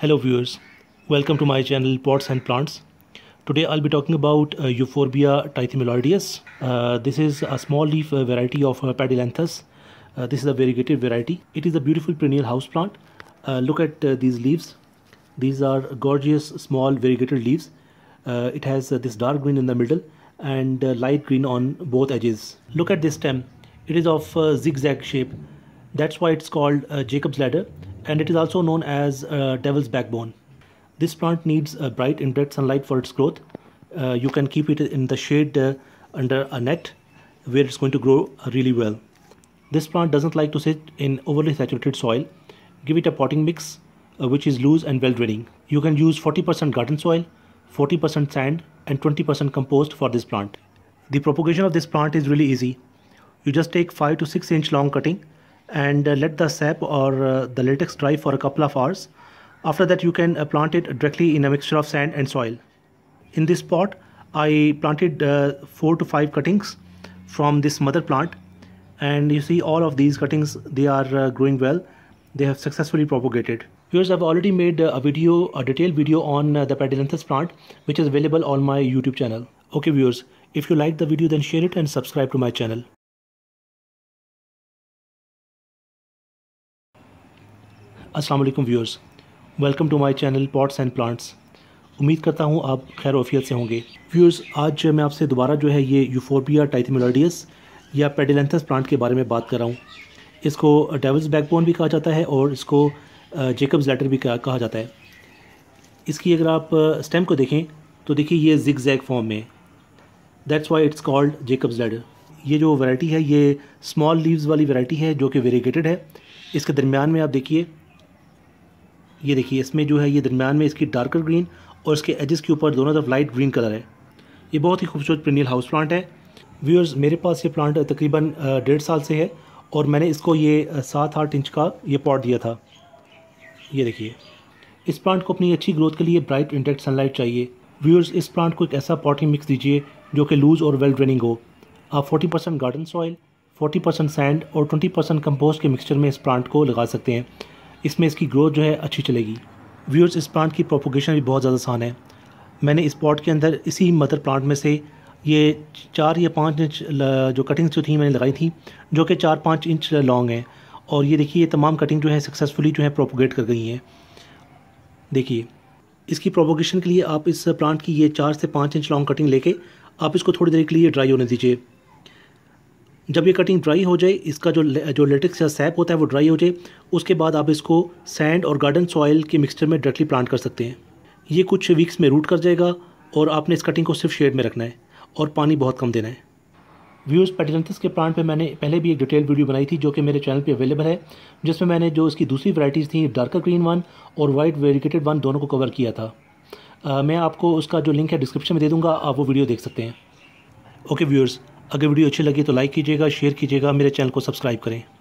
Hello viewers, welcome to my channel Pots and Plants. Today I'll be talking about uh, Euphorbia tithymaloideus. Uh, this is a small leaf uh, variety of uh, Padilanthus. Uh, this is a variegated variety. It is a beautiful perennial house plant. Uh, look at uh, these leaves. These are gorgeous small variegated leaves. it has this dark green in the middle and light green on both edges. Look at this stem. It is of zigzag shape. That's why it's called Jacob's ladder and it is also known as uh, devil's backbone. This plant needs a bright indirect sunlight for its growth. Uh, you can keep it in the shade uh, under a net where it's going to grow really well. This plant doesn't like to sit in overly saturated soil. Give it a potting mix uh, which is loose and well draining. You can use 40% garden soil, 40% sand and 20% compost for this plant. The propagation of this plant is really easy. You just take 5 to 6 inch long cutting and uh, let the sap or uh, the latex dry for a couple of hours. After that you can uh, plant it directly in a mixture of sand and soil. In this pot I planted 4 to 5 cuttings from this mother plant and you see all of these cuttings they are growing well they have successfully propagated. Viewers, I've already made a video, a detailed video on the Pedilanthus plant, which is available on my YouTube channel. Okay viewers, if you like the video then share it and subscribe to my channel. अस्सलाम वालेकुम viewers welcome to my channel pots and plants उम्मीद करता हूँ आप खैर ओफियत से होंगे viewers आज मैं आपसे दोबारा जो है ये यूफोबिया टाइथमिलोडियस या पेडिलेंथस प्लांट के बारे में बात कर रहा हूँ इसको डेवल्स बैकबोन भी कहा जाता है और इसको जेकब्स लेटर भी कहा जाता है इसकी अगर आप स्टेम को देखें तो देखिए ये जिग जैग फॉर्म में that's why it's called Jacob's ladder ये जो वैरायटी है ये स्मॉल लीव्स वाली वैरायटी है जो कि वेरीगेटेड है इसके दरमियान में आप देखिए ये देखिए इसमें जो है ये दरमियान में इसकी डार्कर ग्रीन और इसके एजेस के ऊपर दोनों तरफ लाइट ग्रीन कलर है ये बहुत ही खूबसूरत प्रीनियल हाउस प्लांट है व्यूअर्स मेरे पास ये प्लांट तकरीबन डेढ़ साल से है और मैंने इसको ये सात आठ इंच का ये पॉट दिया था ये देखिए इस प्लांट को अपनी अच्छी ग्रोथ के लिए ब्राइट इंटेक्ट सनलाइट चाहिए व्यूअर्स इस प्लांट को एक ऐसा पॉटिंग मिक्स दीजिए जो कि लूज़ और वेल ड्रेनिंग हो आप 40 percent garden soil 40 percent sand और 20 परसेंट कम्पोज के मिक्सचर में इस प्लांट को लगा सकते हैं इसमें इसकी ग्रोथ जो है अच्छी चलेगी व्यूअर्स इस प्लांट की प्रोपोगेशन भी बहुत ज़्यादा आसान है मैंने इस पॉट के अंदर इसी मदर प्लांट में से ये चार या पाँच इंच जो कटिंग्स जो थी मैंने लगाई थी जो कि चार पाँच इंच लॉन्ग हैं और ये देखिए ये तमाम कटिंग जो है सक्सेसफुली जो है प्रोपोगेट कर गई हैं देखिए इसकी प्रोपोगेशन के लिए आप इस प्लांट की ये चार से पाँच इंच लॉन्ग कटिंग लेके आप इसको थोड़ी देर के लिए ड्राई होने दीजिए जब ये कटिंग ड्राई हो जाए इसका जो जो लेटेक्स या सैप होता है वो ड्राई हो जाए उसके बाद आप इसको सैंड और गार्डन सॉयल के मिक्सचर में डायरेक्टली प्लांट कर सकते हैं ये कुछ वीक्स में रूट कर जाएगा और आपने इस कटिंग को सिर्फ शेड में रखना है और पानी बहुत कम देना है व्यूज़ पेटिलंथस के प्लांट पे मैंने पहले भी एक डिटेल वीडियो बनाई थी जो कि मेरे चैनल पे अवेलेबल है जिसमें मैंने जो इसकी दूसरी वैरायटीज़ थी डार्कर ग्रीन वन और वाइट वेरिकेटेड वन दोनों को कवर किया था आ, मैं आपको उसका जो लिंक है डिस्क्रिप्शन में दे दूँगा आप वो वीडियो देख सकते हैं ओके व्यूअर्स अगर वीडियो अच्छी लगी तो लाइक कीजिएगा शेयर कीजिएगा मेरे चैनल को सब्सक्राइब करें